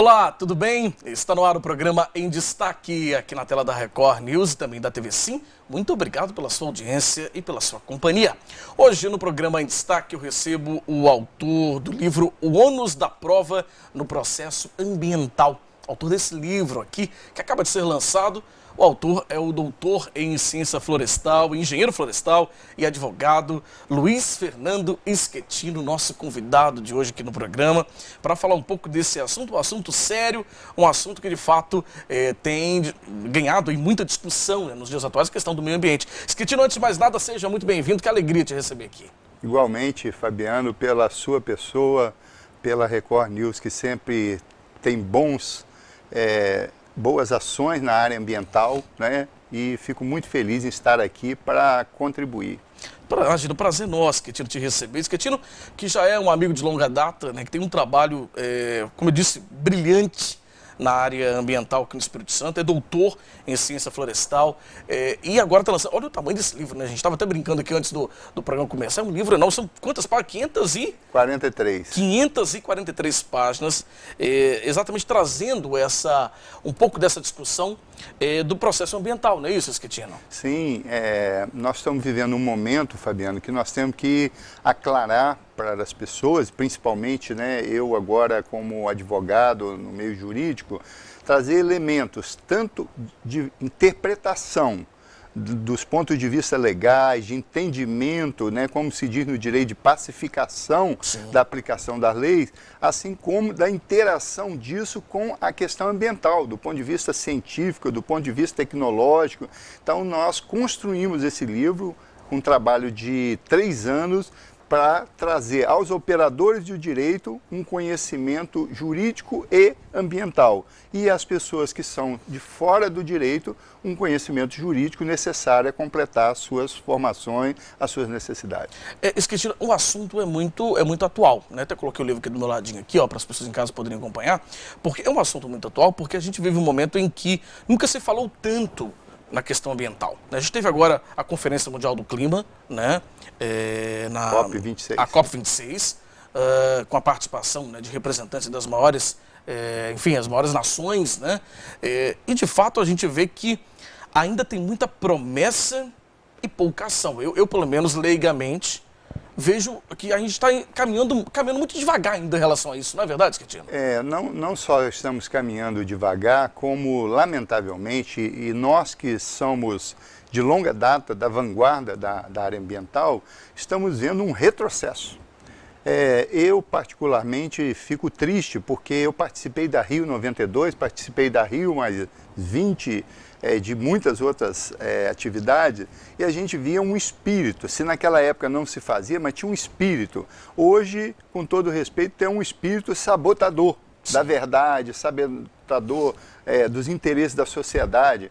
Olá, tudo bem? Está no ar o programa Em Destaque, aqui na tela da Record News e também da TV Sim. Muito obrigado pela sua audiência e pela sua companhia. Hoje no programa Em Destaque eu recebo o autor do livro O ônus da prova no processo ambiental autor desse livro aqui, que acaba de ser lançado. O autor é o doutor em ciência florestal, engenheiro florestal e advogado Luiz Fernando Esquetino, nosso convidado de hoje aqui no programa, para falar um pouco desse assunto, um assunto sério, um assunto que de fato é, tem ganhado em muita discussão né, nos dias atuais, a questão do meio ambiente. Esquetino, antes de mais nada, seja muito bem-vindo, que alegria te receber aqui. Igualmente, Fabiano, pela sua pessoa, pela Record News, que sempre tem bons é, boas ações na área ambiental, né? E fico muito feliz em estar aqui para contribuir. Pra, prazer é nosso, Quetino, te receber. Quetino, que já é um amigo de longa data, né? Que tem um trabalho, é, como eu disse, brilhante na área ambiental aqui no Espírito Santo, é doutor em ciência florestal é, e agora está lançando. Olha o tamanho desse livro, né? A gente estava até brincando aqui antes do, do programa começar. É um livro não, são quantas páginas? 500 e... 43. 543 páginas, é, exatamente trazendo essa, um pouco dessa discussão é, do processo ambiental, não é isso, Esquitino? Sim, é, nós estamos vivendo um momento, Fabiano, que nós temos que aclarar para as pessoas, principalmente né, eu agora como advogado no meio jurídico, trazer elementos tanto de interpretação dos pontos de vista legais, de entendimento, né, como se diz no direito, de pacificação Sim. da aplicação das leis, assim como da interação disso com a questão ambiental, do ponto de vista científico, do ponto de vista tecnológico. Então, nós construímos esse livro, um trabalho de três anos, para trazer aos operadores de direito um conhecimento jurídico e ambiental e às pessoas que são de fora do direito um conhecimento jurídico necessário a completar as suas formações, as suas necessidades. É, o assunto é muito é muito atual, né? Até coloquei o livro aqui do meu ladinho aqui, ó, para as pessoas em casa poderem acompanhar, porque é um assunto muito atual, porque a gente vive um momento em que nunca se falou tanto na questão ambiental. Né? A gente teve agora a Conferência Mundial do Clima, né, é, na COP26. a COP26, uh, eh, com a participação né, de representantes das maiores, é, enfim, as maiores nações, né, é, e de fato a gente vê que ainda tem muita promessa e pouca ação. Eu, eu pelo menos, leigamente, vejo que a gente está caminhando, caminhando muito devagar ainda em relação a isso, não é verdade, Esquitino? É, não, não só estamos caminhando devagar, como, lamentavelmente, e nós que somos de longa data da vanguarda da, da área ambiental, estamos vendo um retrocesso. É, eu, particularmente, fico triste porque eu participei da Rio 92, participei da Rio mais 20 é, de muitas outras é, atividades, e a gente via um espírito. Se naquela época não se fazia, mas tinha um espírito. Hoje, com todo respeito, tem um espírito sabotador Sim. da verdade, sabotador é, dos interesses da sociedade.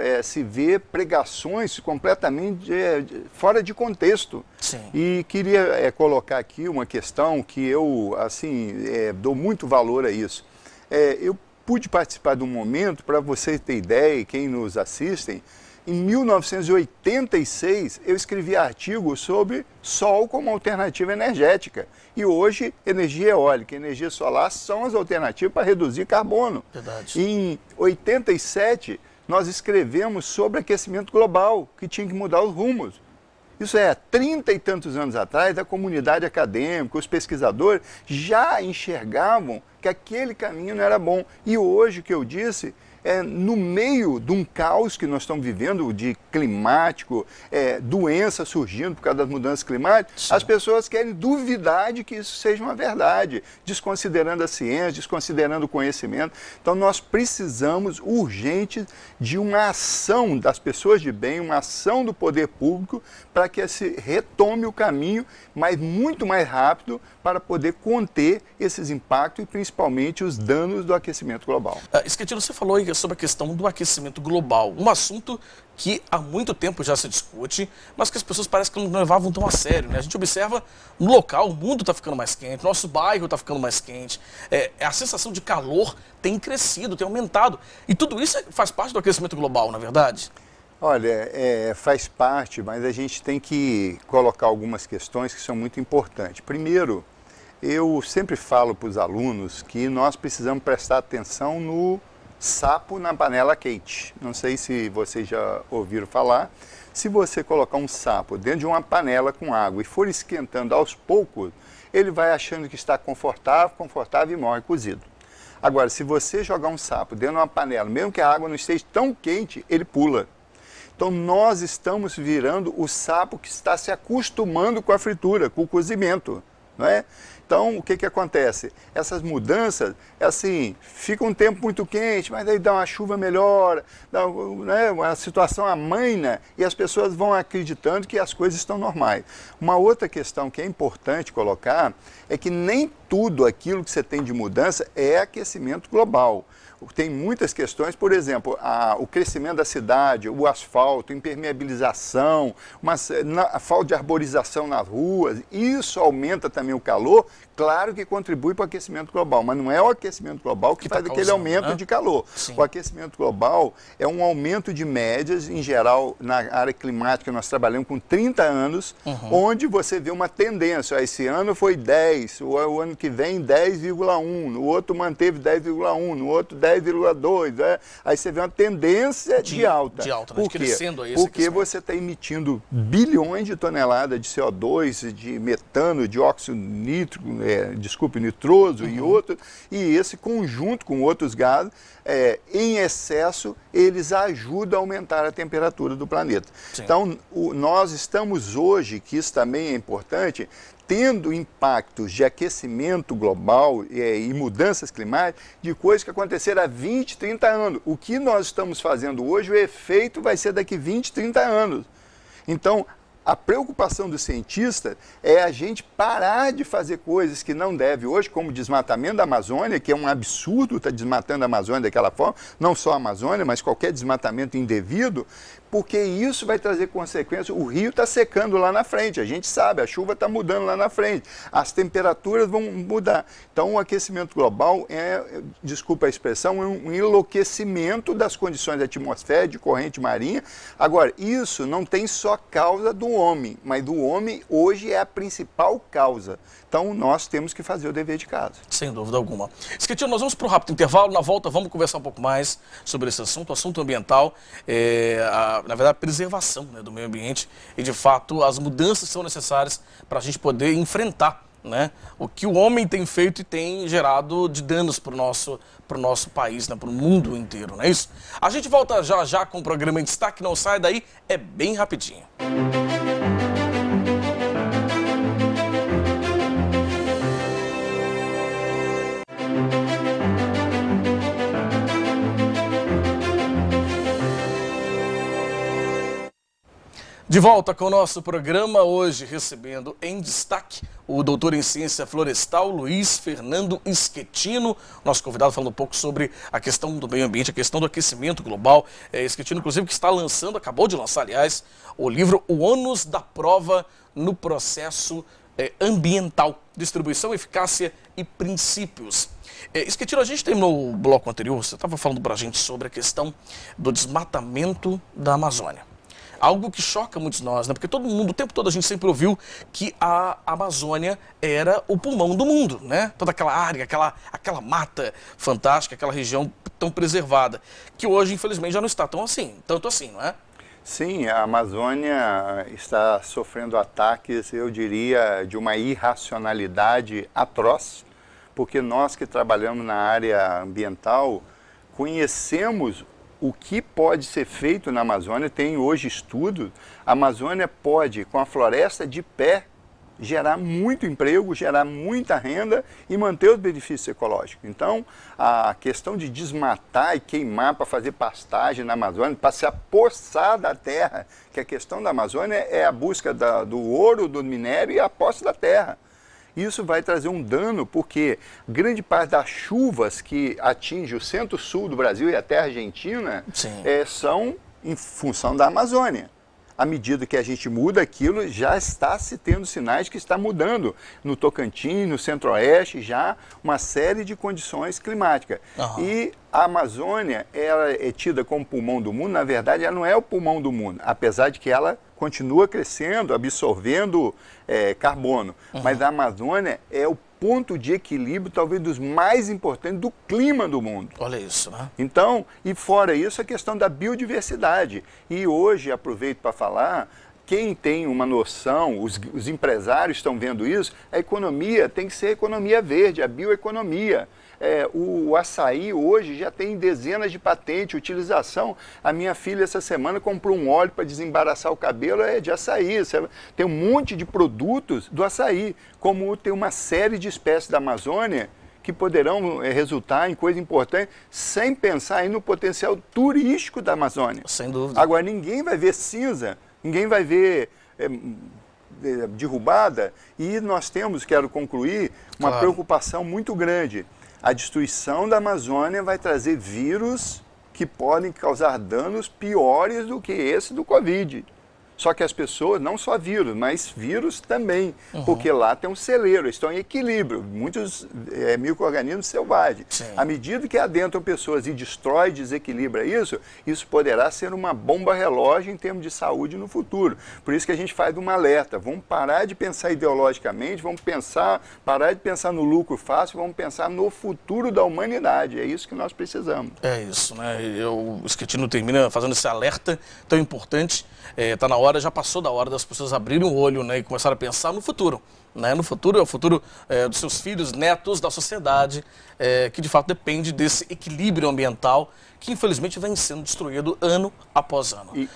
É, se vê pregações completamente é, fora de contexto. Sim. E queria é, colocar aqui uma questão que eu assim dou muito valor a isso. eu pude participar de um momento, para você ter ideia e quem nos assistem, em 1986 eu escrevi artigo sobre sol como alternativa energética. E hoje, energia eólica e energia solar são as alternativas para reduzir carbono. Verdade. Em 87, nós escrevemos sobre aquecimento global, que tinha que mudar os rumos. Isso é, trinta e tantos anos atrás, a comunidade acadêmica, os pesquisadores já enxergavam que aquele caminho não era bom. E hoje, o que eu disse, é, no meio de um caos que nós estamos vivendo, de climático, é, doença surgindo por causa das mudanças climáticas, Sim. as pessoas querem duvidar de que isso seja uma verdade, desconsiderando a ciência, desconsiderando o conhecimento. Então nós precisamos urgente de uma ação das pessoas de bem, uma ação do poder público para que se retome o caminho, mas muito mais rápido para poder conter esses impactos e principalmente os danos do aquecimento global. Uh, Esquetino, você falou aí é sobre a questão do aquecimento global, um assunto que há muito tempo já se discute, mas que as pessoas parecem que não levavam tão a sério. Né? A gente observa no local, o mundo está ficando mais quente, nosso bairro está ficando mais quente, é, a sensação de calor tem crescido, tem aumentado. E tudo isso faz parte do aquecimento global, na é verdade? Olha, é, faz parte, mas a gente tem que colocar algumas questões que são muito importantes. Primeiro, eu sempre falo para os alunos que nós precisamos prestar atenção no sapo na panela quente. Não sei se vocês já ouviram falar. Se você colocar um sapo dentro de uma panela com água e for esquentando aos poucos, ele vai achando que está confortável, confortável e morre cozido. Agora, se você jogar um sapo dentro de uma panela, mesmo que a água não esteja tão quente, ele pula. Então, nós estamos virando o sapo que está se acostumando com a fritura, com o cozimento. Não é? Então, o que, que acontece? Essas mudanças, assim, fica um tempo muito quente, mas aí dá uma chuva melhor, dá né, uma situação amaina né, e as pessoas vão acreditando que as coisas estão normais. Uma outra questão que é importante colocar é que nem tudo aquilo que você tem de mudança é aquecimento global tem muitas questões, por exemplo, a, o crescimento da cidade, o asfalto, impermeabilização, mas eh, na, a falta de arborização nas ruas, isso aumenta também o calor, Claro que contribui para o aquecimento global, mas não é o aquecimento global que, que faz tá causando, aquele aumento né? de calor. Sim. O aquecimento global é um aumento de médias, em geral, na área climática nós trabalhamos com 30 anos, uhum. onde você vê uma tendência. Esse ano foi 10, o ano que vem 10,1, no outro manteve 10,1, no outro 10,2. Né? Aí você vê uma tendência de, de alta. De alta, né? Por quê? Porque você está emitindo bilhões de toneladas de CO2, de metano, de óxido nítrico, né? é, desculpe, nitroso uhum. e outro, e esse conjunto com outros gases, é, em excesso, eles ajudam a aumentar a temperatura do planeta. Sim. Então, o, nós estamos hoje, que isso também é importante, tendo impactos de aquecimento global é, e mudanças climáticas de coisas que aconteceram há 20, 30 anos. O que nós estamos fazendo hoje, o efeito vai ser daqui 20, 30 anos. Então, a preocupação do cientista é a gente parar de fazer coisas que não deve hoje, como o desmatamento da Amazônia, que é um absurdo estar tá desmatando a Amazônia daquela forma, não só a Amazônia, mas qualquer desmatamento indevido, porque isso vai trazer consequências. O rio está secando lá na frente, a gente sabe, a chuva está mudando lá na frente, as temperaturas vão mudar. Então, o aquecimento global é, desculpa a expressão, é um enlouquecimento das condições da atmosfera, de corrente marinha. Agora, isso não tem só causa do homem, mas do homem hoje é a principal causa. Então, nós temos que fazer o dever de casa. Sem dúvida alguma. Esquitino, nós vamos para um rápido intervalo. Na volta, vamos conversar um pouco mais sobre esse assunto, assunto ambiental, é, a, na verdade, a preservação né, do meio ambiente e, de fato, as mudanças são necessárias para a gente poder enfrentar né? O que o homem tem feito e tem gerado de danos para o nosso, pro nosso país, né? para o mundo inteiro, não é isso? A gente volta já já com o programa em destaque, não sai daí, é bem rapidinho. Música De volta com o nosso programa, hoje recebendo em destaque o doutor em ciência florestal Luiz Fernando Schettino, nosso convidado falando um pouco sobre a questão do meio ambiente, a questão do aquecimento global. É, inclusive, que está lançando, acabou de lançar, aliás, o livro O ônus da prova no processo é, ambiental, distribuição, eficácia e princípios. É, Esquetino, a gente terminou o bloco anterior, você estava falando para a gente sobre a questão do desmatamento da Amazônia. Algo que choca muitos nós, né? Porque todo mundo, o tempo todo, a gente sempre ouviu que a Amazônia era o pulmão do mundo, né? Toda aquela área, aquela, aquela mata fantástica, aquela região tão preservada, que hoje, infelizmente, já não está tão assim, tanto assim, não é? Sim, a Amazônia está sofrendo ataques, eu diria, de uma irracionalidade atroz, porque nós que trabalhamos na área ambiental conhecemos o que pode ser feito na Amazônia, tem hoje estudo, a Amazônia pode, com a floresta de pé, gerar muito emprego, gerar muita renda e manter os benefícios ecológicos. Então, a questão de desmatar e queimar para fazer pastagem na Amazônia, para se apossar da terra, que é a questão da Amazônia é a busca da, do ouro, do minério e a posse da terra. Isso vai trazer um dano porque grande parte das chuvas que atinge o centro-sul do Brasil e até a Argentina é, são em função da Amazônia à medida que a gente muda aquilo, já está se tendo sinais que está mudando no Tocantins, no Centro-Oeste, já uma série de condições climáticas. Uhum. E a Amazônia, ela é tida como pulmão do mundo, na verdade, ela não é o pulmão do mundo, apesar de que ela continua crescendo, absorvendo é, carbono. Uhum. Mas a Amazônia é o ponto de equilíbrio, talvez dos mais importantes do clima do mundo. Olha isso, né? Então, e fora isso, a questão da biodiversidade. E hoje, aproveito para falar, quem tem uma noção, os, os empresários estão vendo isso, a economia tem que ser a economia verde, a bioeconomia é, o açaí hoje já tem dezenas de patentes, utilização. A minha filha essa semana comprou um óleo para desembaraçar o cabelo, é de açaí. Tem um monte de produtos do açaí, como tem uma série de espécies da Amazônia que poderão é, resultar em coisa importante, sem pensar no potencial turístico da Amazônia. Sem dúvida. Agora, ninguém vai ver cinza, ninguém vai ver é, é derrubada, e nós temos, quero concluir, uma claro. preocupação muito grande. A destruição da Amazônia vai trazer vírus que podem causar danos piores do que esse do Covid. Só que as pessoas, não só vírus, mas vírus também, uhum. porque lá tem um celeiro, estão em equilíbrio, muitos é, micro-organismos selvagens. Sim. À medida que adentram pessoas e destrói, desequilibra isso, isso poderá ser uma bomba relógio em termos de saúde no futuro. Por isso que a gente faz uma alerta, vamos parar de pensar ideologicamente, vamos pensar, parar de pensar no lucro fácil, vamos pensar no futuro da humanidade, é isso que nós precisamos. É isso, né? Eu, o Esquetino termina fazendo esse alerta tão importante, está é, tá na hora já passou da hora das pessoas abrirem o olho né, e começarem a pensar no futuro. Né? No futuro, é o futuro é, dos seus filhos, netos, da sociedade, é, que de fato depende desse equilíbrio ambiental que infelizmente vem sendo destruído ano após ano. E,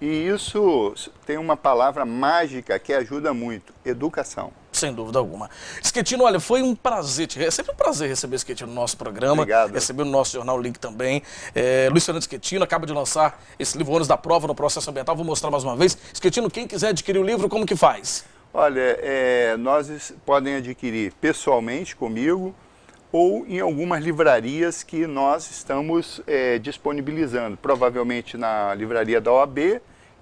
e isso tem uma palavra mágica que ajuda muito, educação sem dúvida alguma. Esquetino, olha, foi um prazer, te... é sempre um prazer receber Esquetino no nosso programa, Obrigado. receber no nosso jornal Link também. É, Luiz Fernando Esquetino acaba de lançar esse livro Ônus da Prova no Processo Ambiental, vou mostrar mais uma vez. Esquetino, quem quiser adquirir o livro, como que faz? Olha, é, nós podem adquirir pessoalmente comigo ou em algumas livrarias que nós estamos é, disponibilizando, provavelmente na livraria da OAB,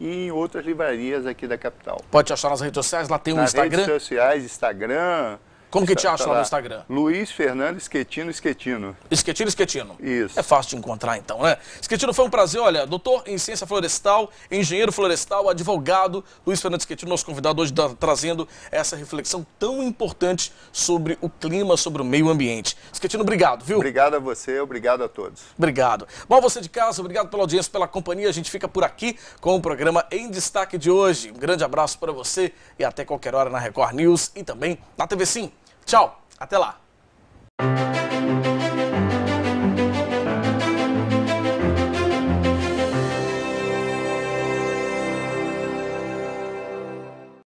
e em outras livrarias aqui da capital. Pode te achar nas redes sociais, lá tem o um Instagram. Redes sociais, Instagram, como que te tá acha lá, no Instagram? Luiz Fernando Esquetino Esquetino. Esquetino Esquetino. Isso. É fácil de encontrar então, né? Esquetino, foi um prazer. Olha, doutor em ciência florestal, engenheiro florestal, advogado, Luiz Fernando Esquetino, nosso convidado hoje, trazendo essa reflexão tão importante sobre o clima, sobre o meio ambiente. Esquetino, obrigado, viu? Obrigado a você, obrigado a todos. Obrigado. Bom, você de casa, obrigado pela audiência, pela companhia. A gente fica por aqui com o programa Em Destaque de hoje. Um grande abraço para você e até qualquer hora na Record News e também na TV Sim. Tchau, até lá!